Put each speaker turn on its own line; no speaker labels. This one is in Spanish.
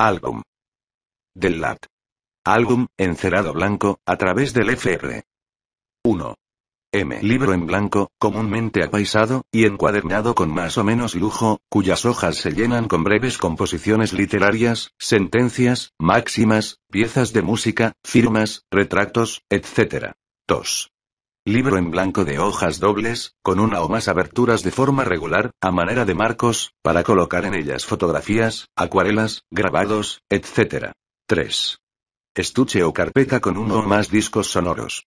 Álbum. Del lat. Álbum, encerado blanco, a través del FR. 1. M. Libro en blanco, comúnmente apaisado, y encuadernado con más o menos lujo, cuyas hojas se llenan con breves composiciones literarias, sentencias, máximas, piezas de música, firmas, retratos, etc. 2. Libro en blanco de hojas dobles, con una o más aberturas de forma regular, a manera de marcos, para colocar en ellas fotografías, acuarelas, grabados, etc. 3. Estuche o carpeta con uno o más discos sonoros.